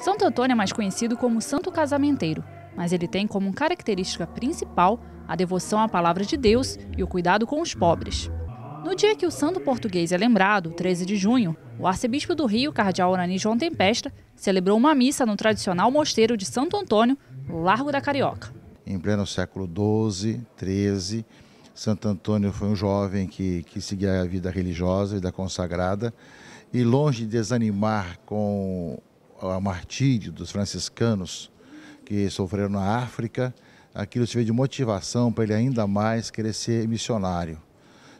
Santo Antônio é mais conhecido como Santo Casamenteiro, mas ele tem como característica principal a devoção à palavra de Deus e o cuidado com os pobres. No dia que o santo português é lembrado, 13 de junho, o arcebispo do Rio, cardeal Orani João Tempesta, celebrou uma missa no tradicional mosteiro de Santo Antônio, no Largo da Carioca. Em pleno século XII, XIII, Santo Antônio foi um jovem que, que seguia a vida religiosa, e da consagrada, e longe de desanimar com ao martírio dos franciscanos que sofreram na África, aquilo serviu de motivação para ele ainda mais querer ser missionário.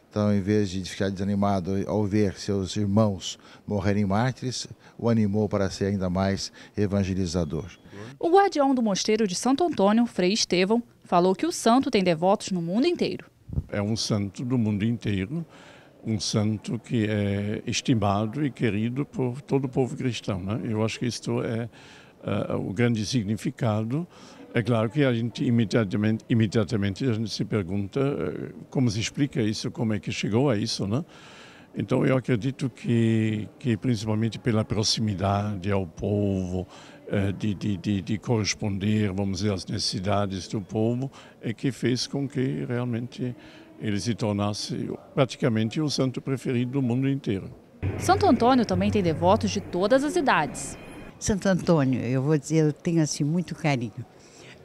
Então, em vez de ficar desanimado ao ver seus irmãos morrerem mártires, o animou para ser ainda mais evangelizador. O guardião do mosteiro de Santo Antônio, Frei Estevão, falou que o santo tem devotos no mundo inteiro. É um santo do mundo inteiro um santo que é estimado e querido por todo o povo cristão. Né? Eu acho que isto é uh, o grande significado. É claro que a gente imediatamente, imediatamente a gente se pergunta uh, como se explica isso, como é que chegou a isso, né? Então eu acredito que, que principalmente pela proximidade ao povo, uh, de, de, de, de corresponder, vamos dizer, às necessidades do povo, é que fez com que realmente ele se tornasse praticamente o santo preferido do mundo inteiro. Santo Antônio também tem devotos de todas as idades. Santo Antônio, eu vou dizer, eu tenho assim muito carinho.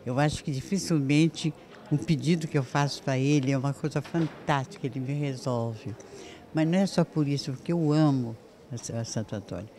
Eu acho que dificilmente um pedido que eu faço para ele é uma coisa fantástica, ele me resolve. Mas não é só por isso, porque eu amo a Santo Antônio.